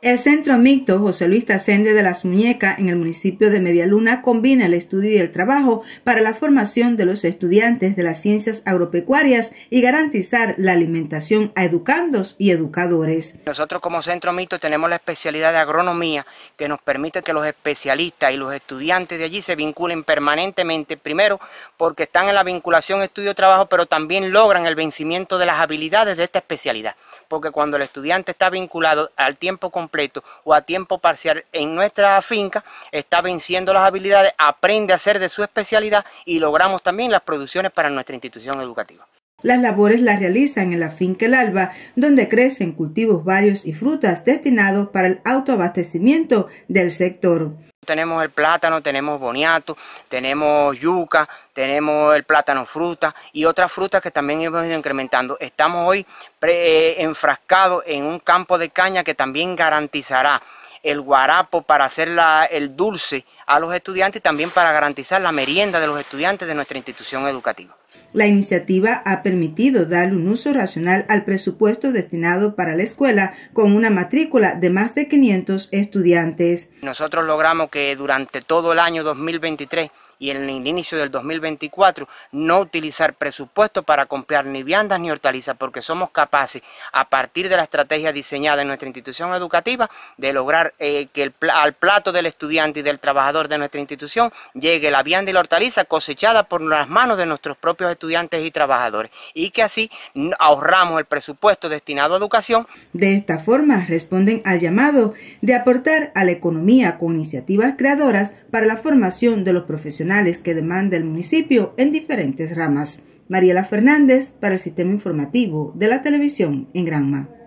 El Centro Mixto José Luis Tacende de las Muñecas en el municipio de Medialuna combina el estudio y el trabajo para la formación de los estudiantes de las ciencias agropecuarias y garantizar la alimentación a educandos y educadores. Nosotros como Centro Mixto tenemos la especialidad de agronomía que nos permite que los especialistas y los estudiantes de allí se vinculen permanentemente, primero porque están en la vinculación estudio-trabajo, pero también logran el vencimiento de las habilidades de esta especialidad, porque cuando el estudiante está vinculado al tiempo completo, o a tiempo parcial en nuestra finca, está venciendo las habilidades, aprende a hacer de su especialidad y logramos también las producciones para nuestra institución educativa. Las labores las realizan en la finca El Alba, donde crecen cultivos varios y frutas destinados para el autoabastecimiento del sector. Tenemos el plátano, tenemos boniato, tenemos yuca, tenemos el plátano fruta y otras frutas que también hemos ido incrementando. Estamos hoy eh, enfrascados en un campo de caña que también garantizará el guarapo para hacer el dulce a los estudiantes y también para garantizar la merienda de los estudiantes de nuestra institución educativa. La iniciativa ha permitido dar un uso racional al presupuesto destinado para la escuela con una matrícula de más de 500 estudiantes. Nosotros logramos que durante todo el año 2023 y en el inicio del 2024 no utilizar presupuesto para comprar ni viandas ni hortalizas porque somos capaces a partir de la estrategia diseñada en nuestra institución educativa de lograr eh, que al plato del estudiante y del trabajador de nuestra institución llegue la vianda y la hortaliza cosechada por las manos de nuestros propios estudiantes y trabajadores y que así ahorramos el presupuesto destinado a educación. De esta forma responden al llamado de aportar a la economía con iniciativas creadoras para la formación de los profesionales que demanda el municipio en diferentes ramas. Mariela Fernández para el Sistema Informativo de la Televisión en Granma.